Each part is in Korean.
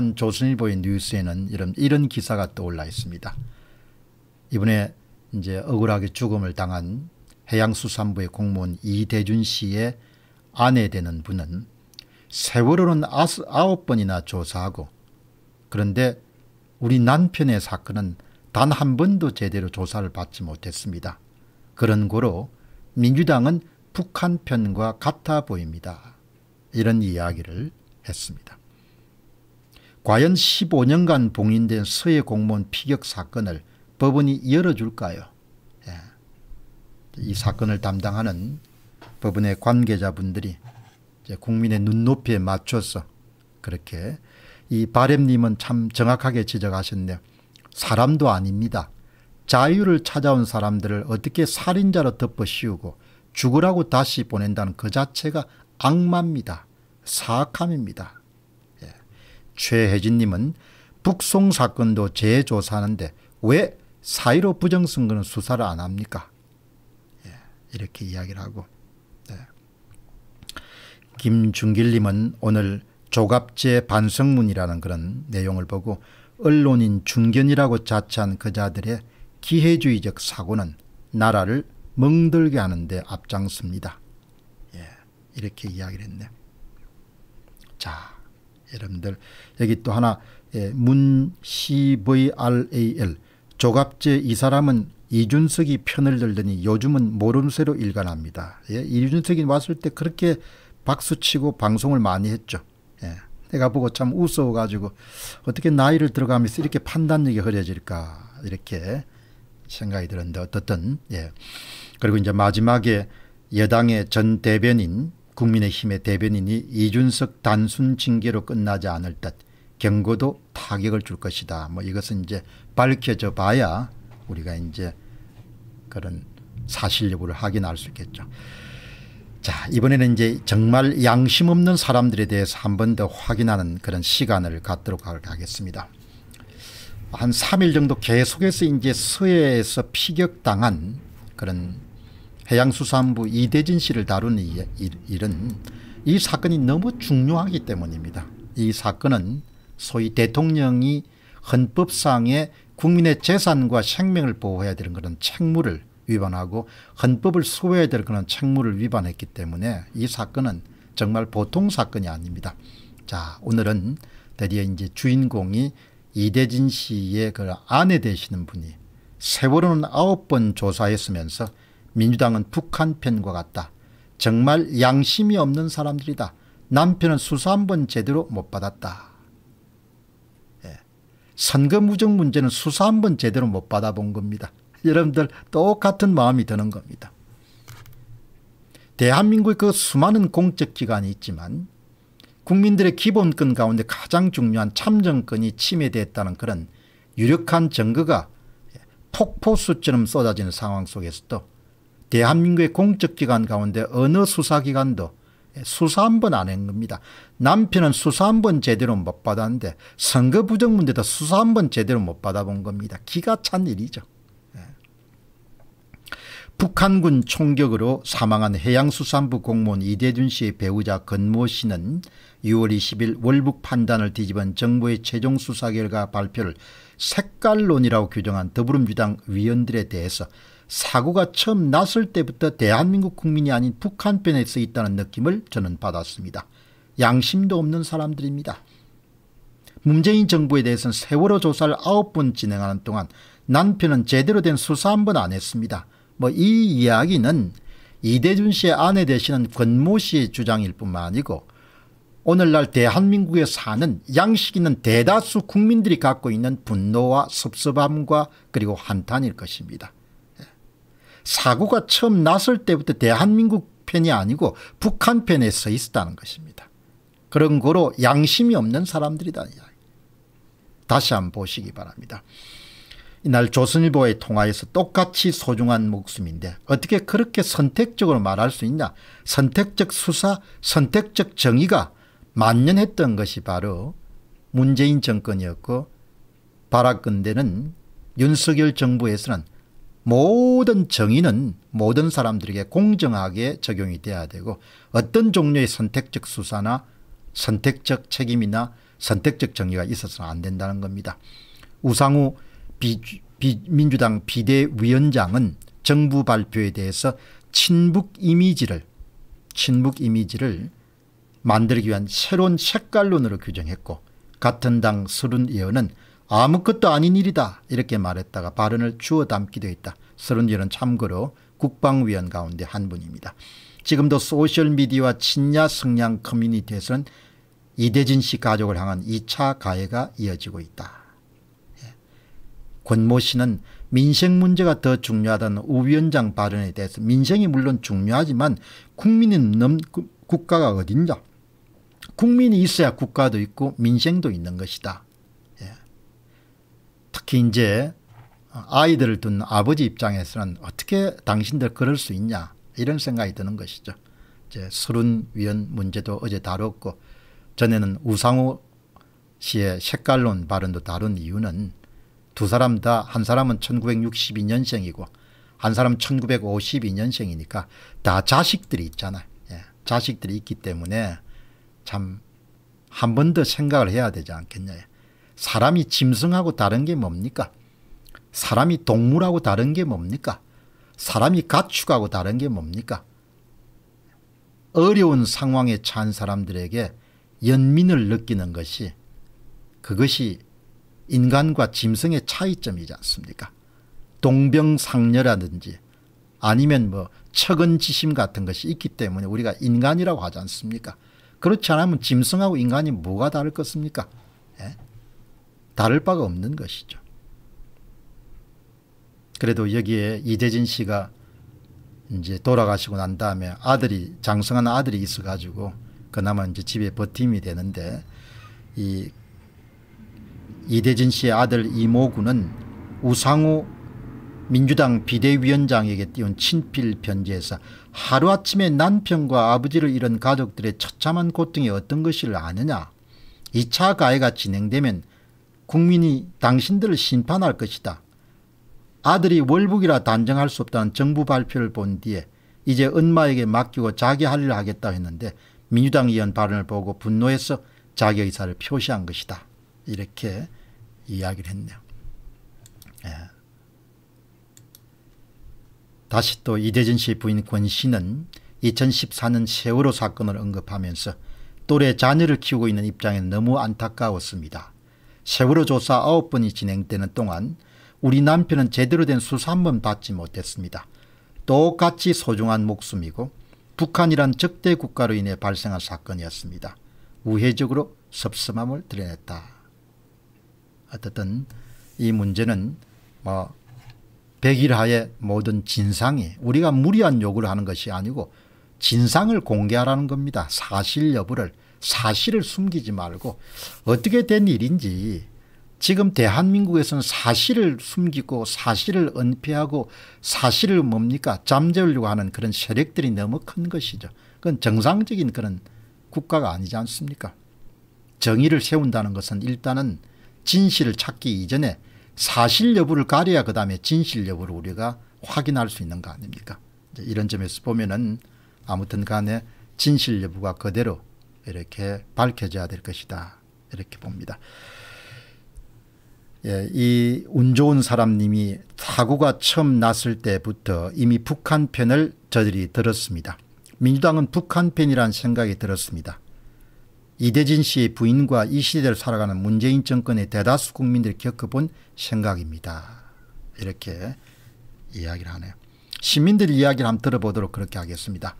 게시 조선일보의 뉴스에는 이런 이런 기사가 떠올라 있습니다. 이번에 이제 억울하게 죽음을 당한 해양수산부의 공무원 이대준 씨의 아내 되는 분은 세월호는 아홉 번이나 조사하고 그런데 우리 남편의 사건은 단 한 번도 제대로 조사를 받지 못했습니다. 그런 거로 민주당은 북한 편과 같아 보입니다. 이런 이야기를 했습니다. 과연 15년간 봉인된 서해 공무원 피격 사건을 법원이 열어줄까요? 예. 이 사건을 담당하는 법원의 관계자분들이 국민의 눈높이에 맞춰서 그렇게 이 바램님은 참 정확하게 지적하셨네요. 사람도 아닙니다. 자유를 찾아온 사람들을 어떻게 살인자로 덮어씌우고 죽으라고 다시 보낸다는 그 자체가 악마입니다. 사악함입니다. 최혜진님은 북송 사건도 재조사하는데 왜 사의로 부정선거는 수사를 안 합니까? 예, 이렇게 이야기를 하고 예. 네. 김준길님은 오늘 조갑제 반성문이라는 그런 내용을 보고 언론인 중견이라고 자처한 그자들의 기회주의적 사고는 나라를 멍들게 하는데 앞장섭니다. 예, 이렇게 이야기를 했네. 자, 여러분들 여기 또 하나 예, 문CVRAL 조갑제 이 사람은 이준석이 편을 들더니 요즘은 모름새로 일관합니다. 예, 이준석이 왔을 때 그렇게 박수치고 방송을 많이 했죠. 예, 내가 보고 참 웃어가지고 어떻게 나이를 들어가면서 이렇게 판단력이 흐려질까 이렇게 생각이 들었는데 어떻든 예. 그리고 이제 마지막에 여당의 전 대변인 국민의힘의 대변인이 이준석 단순 징계로 끝나지 않을 듯 경고도 타격을 줄 것이다. 뭐 이것은 이제 밝혀져 봐야 우리가 이제 그런 사실 여부를 확인할 수 있겠죠. 자 이번에는 이제 정말 양심 없는 사람들에 대해서 한 번 더 확인하는 그런 시간을 갖도록 하겠습니다. 한 3일 정도 계속해서 이제 서해에서 피격당한 그런 해양수산부 이대진 씨를 다룬 일은 이 사건이 너무 중요하기 때문입니다. 이 사건은 소위 대통령이 헌법상의 국민의 재산과 생명을 보호해야 되는 그런 책무를 위반하고 헌법을 수호해야 될 그런 책무를 위반했기 때문에 이 사건은 정말 보통 사건이 아닙니다. 자 오늘은 드디어 이제 주인공이 이대진 씨의 그 아내 되시는 분이 세월호는 아홉 번 조사했으면서 민주당은 북한 편과 같다. 정말 양심이 없는 사람들이다. 남편은 수사 한 번 제대로 못 받았다. 예. 선거 무정 문제는 수사 한 번 제대로 못 받아본 겁니다. 여러분들 똑같은 마음이 드는 겁니다. 대한민국의 그 수많은 공적기관이 있지만 국민들의 기본권 가운데 가장 중요한 참정권이 침해됐다는 그런 유력한 증거가 폭포수처럼 쏟아지는 상황 속에서도 대한민국의 공적기관 가운데 어느 수사기관도 수사 한 번 안 한 겁니다. 남편은 수사 한 번 제대로 못 받았는데 선거 부정 문제도 수사 한 번 제대로 못 받아본 겁니다. 기가 찬 일이죠. 예. 북한군 총격으로 사망한 해양수산부 공무원 이대준 씨의 배우자 건모 씨는 6월 20일 월북 판단을 뒤집은 정부의 최종 수사 결과 발표를 색깔론이라고 규정한 더불어민주당 위원들에 대해서 사고가 처음 났을 때부터 대한민국 국민이 아닌 북한 편에 서 있다는 느낌을 저는 받았습니다. 양심도 없는 사람들입니다. 문재인 정부에 대해서는 세월호 조사를 9번 진행하는 동안 남편은 제대로 된 수사 한 번 안 했습니다. 뭐 이 이야기는 이대준 씨의 아내 되시는 권모 씨의 주장일 뿐만 아니고 오늘날 대한민국에 사는 양식 있는 대다수 국민들이 갖고 있는 분노와 섭섭함과 그리고 한탄일 것입니다. 사고가 처음 났을 때부터 대한민국 편이 아니고 북한 편에 서 있었다는 것입니다. 그런 거로 양심이 없는 사람들이다. 다시 한 번 보시기 바랍니다. 이날 조선일보의 통화에서 똑같이 소중한 목숨인데 어떻게 그렇게 선택적으로 말할 수 있냐. 선택적 수사, 선택적 정의가 만연했던 것이 바로 문재인 정권이었고 바라건대는 윤석열 정부에서는 모든 정의는 모든 사람들에게 공정하게 적용이 돼야 되고 어떤 종류의 선택적 수사나 선택적 책임이나 선택적 정의가 있어서는 안 된다는 겁니다. 우상우 비, 비, 민주당 비대위원장은 정부 발표에 대해서 친북 이미지를 친북 이미지를 만들기 위한 새로운 색깔론으로 규정했고 같은 당 서른 의원은 아무것도 아닌 일이다 이렇게 말했다가 발언을 주워 담기도 했다. 서른일은 참고로 국방위원 가운데 한 분입니다. 지금도 소셜미디어와 친야 성향 커뮤니티에서는 이대진 씨 가족을 향한 2차 가해가 이어지고 있다. 예. 권모 씨는 민생 문제가 더 중요하다는 우 위원장 발언에 대해서 민생이 물론 중요하지만 국민이 넘 국가가 어딨냐 국민이 있어야 국가도 있고 민생도 있는 것이다. 특히 이제 아이들을 둔 아버지 입장에서는 어떻게 당신들 그럴 수 있냐 이런 생각이 드는 것이죠. 이제 서른 위원 문제도 어제 다뤘고 전에는 우상호 씨의 색깔론 발언도 다룬 이유는 두 사람 다 한 사람은 1962년생이고 한 사람은 1952년생이니까 다 자식들이 있잖아요. 예. 자식들이 있기 때문에 참 한 번 더 생각을 해야 되지 않겠냐. 사람이 짐승하고 다른 게 뭡니까? 사람이 동물하고 다른 게 뭡니까? 사람이 가축하고 다른 게 뭡니까? 어려운 상황에 처 사람들에게 연민을 느끼는 것이 그것이 인간과 짐승의 차이점이지 않습니까? 동병상련라든지 아니면 뭐 척은지심 같은 것이 있기 때문에 우리가 인간이라고 하지 않습니까? 그렇지 않으면 짐승하고 인간이 뭐가 다를 것입니까? 예? 다를 바가 없는 것이죠. 그래도 여기에 이대진 씨가 이제 돌아가시고 난 다음에 아들이 장성한 아들이 있어가지고 그나마 이제 집에 버팀이 되는데 이 이대진 씨의 아들 이모군은 우상호 민주당 비대위원장에게 띄운 친필 편지에서 하루아침에 남편과 아버지를 잃은 가족들의 처참한 고통이 어떤 것을 아느냐 2차 가해가 진행되면 국민이 당신들을 심판할 것이다. 아들이 월북이라 단정할 수 없다는 정부 발표를 본 뒤에 이제 은마에게 맡기고 자기 할 일을 하겠다 했는데 민주당 의원 발언을 보고 분노해서 자기 의사를 표시한 것이다. 이렇게 이야기를 했네요. 예. 다시 또 이대진 씨 부인 권 씨는 2014년 세월호 사건을 언급하면서 또래 자녀를 키우고 있는 입장에 너무 안타까웠습니다. 세월호 조사 9번이 진행되는 동안 우리 남편은 제대로 된 수사 한번 받지 못했습니다. 똑같이 소중한 목숨이고 북한이란 적대 국가로 인해 발생한 사건이었습니다. 우회적으로 섭섭함을 드러냈다. 어쨌든 이 문제는 뭐 백일하의 모든 진상이 우리가 무리한 요구를 하는 것이 아니고 진상을 공개하라는 겁니다. 사실 여부를 사실을 숨기지 말고 어떻게 된 일인지 지금 대한민국에서는 사실을 숨기고 사실을 은폐하고 사실을 뭡니까 잠재우려고 하는 그런 세력들이 너무 큰 것이죠. 그건 정상적인 그런 국가가 아니지 않습니까? 정의를 세운다는 것은 일단은 진실을 찾기 이전에 사실 여부를 가려야 그 다음에 진실 여부를 우리가 확인할 수 있는 거 아닙니까? 이런 점에서 보면은 아무튼 간에 진실 여부가 그대로 이렇게 밝혀져야 될 것이다. 이렇게 봅니다. 예, 이 운 좋은 사람님이 사고가 처음 났을 때부터 이미 북한 편을 저들이 들었습니다. 민주당은 북한 편이란 생각이 들었습니다. 이대진 씨의 부인과 이 시대를 살아가는 문재인 정권의 대다수 국민들이 겪어본 생각입니다. 이렇게 이야기를 하네요. 시민들 이야기를 한번 들어보도록 그렇게 하겠습니다.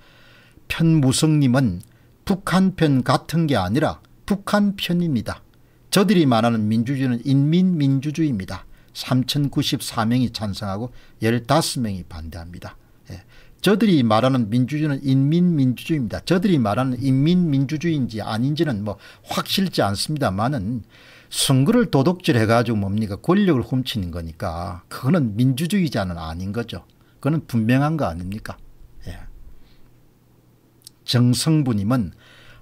편무성님은 북한 편 같은 게 아니라 북한 편입니다. 저들이 말하는 민주주의는 인민민주주의입니다. 3,094명이 찬성하고 15명이 반대합니다. 예. 저들이 말하는 민주주의는 인민민주주의입니다. 저들이 말하는 인민민주주의인지 아닌지는 뭐 확실치 않습니다만은 선거를 도둑질해가지고 뭡니까 권력을 훔치는 거니까 그거는 민주주의자는 아닌 거죠. 그거는 분명한 거 아닙니까? 정성부님은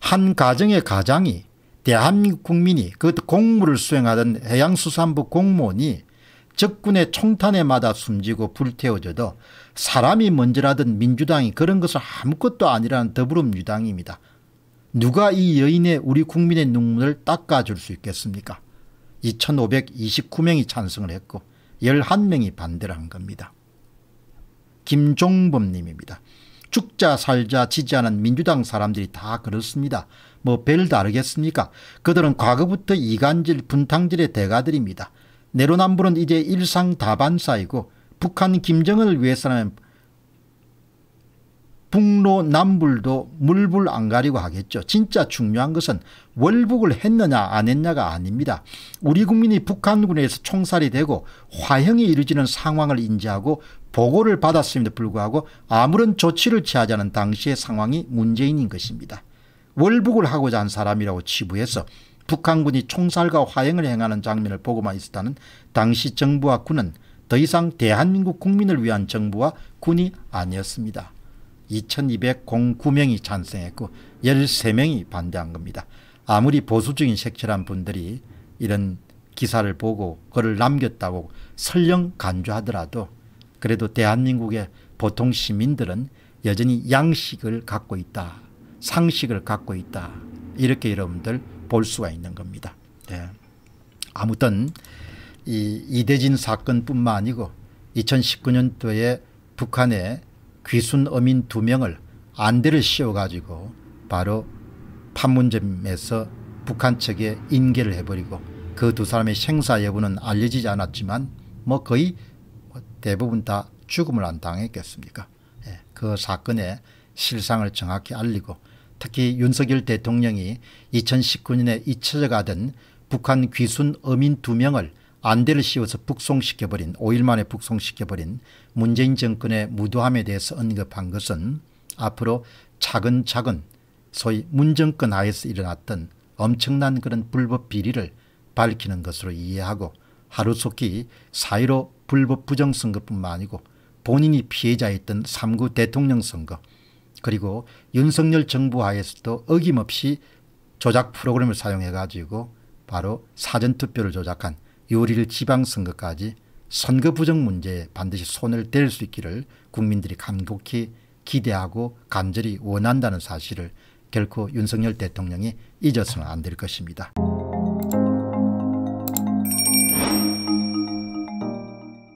한 가정의 가장이 대한민국 국민이 그 공무를 수행하던 해양수산부 공무원이 적군의 총탄에 마다 숨지고 불태워져도 사람이 먼저라던 민주당이 그런 것을 아무것도 아니라는 더불어민주당입니다. 누가 이 여인의 우리 국민의 눈물을 닦아줄 수 있겠습니까? 2529명이 찬성을 했고 11명이 반대를 한 겁니다. 김종범님입니다. 죽자 살자 지지하는 민주당 사람들이 다 그렇습니다. 뭐 별 다르겠습니까? 그들은 과거부터 이간질 분탕질의 대가들입니다. 내로남불은 이제 일상 다반사이고 북한 김정은을 위해서는 북로 남불도 물불 안 가리고 하겠죠. 진짜 중요한 것은 월북을 했느냐 안 했냐가 아닙니다. 우리 국민이 북한군에서 총살이 되고 화형이 이루어지는 상황을 인지하고 보고를 받았음에도 불구하고 아무런 조치를 취하지 않은 당시의 상황이 문재인인 것입니다. 월북을 하고자 한 사람이라고 치부해서 북한군이 총살과 화형을 행하는 장면을 보고만 있었다는 당시 정부와 군은 더 이상 대한민국 국민을 위한 정부와 군이 아니었습니다. 2209명이 찬성했고 13명이 반대한 겁니다. 아무리 보수적인 색칠한 분들이 이런 기사를 보고 글을 남겼다고 설령 간주하더라도 그래도 대한민국의 보통 시민들은 여전히 양식을 갖고 있다. 상식을 갖고 있다. 이렇게 여러분들 볼 수가 있는 겁니다. 네. 아무튼 이 이대진 사건뿐만 아니고 2019년도에 북한의 귀순 어민 두 명을 안대를 씌워가지고 바로 판문점에서 북한 측에 인계를 해버리고 그 두 사람의 생사 여부는 알려지지 않았지만 뭐 거의 대부분 다 죽음을 안 당했겠습니까. 예, 그 사건의 실상을 정확히 알리고 특히 윤석열 대통령이 2019년에 잊혀져가던 북한 귀순 어민 두 명을 안대를 씌워서 북송시켜버린 5일 만에 북송시켜버린 문재인 정권의 무도함에 대해서 언급한 것은 앞으로 차근차근 소위 문정권 하에서 일어났던 엄청난 그런 불법 비리를 밝히는 것으로 이해하고 하루속히 사이로 불법 부정선거뿐만 아니고 본인이 피해자였던 3구 대통령 선거 그리고 윤석열 정부 하에서도 어김없이 조작 프로그램을 사용해 가지고 바로 사전투표를 조작한 요리를 지방선거까지 선거 부정 문제에 반드시 손을 댈 수 있기를 국민들이 간곡히 기대하고 간절히 원한다는 사실을 결코 윤석열 대통령이 잊어서는 안 될 것입니다.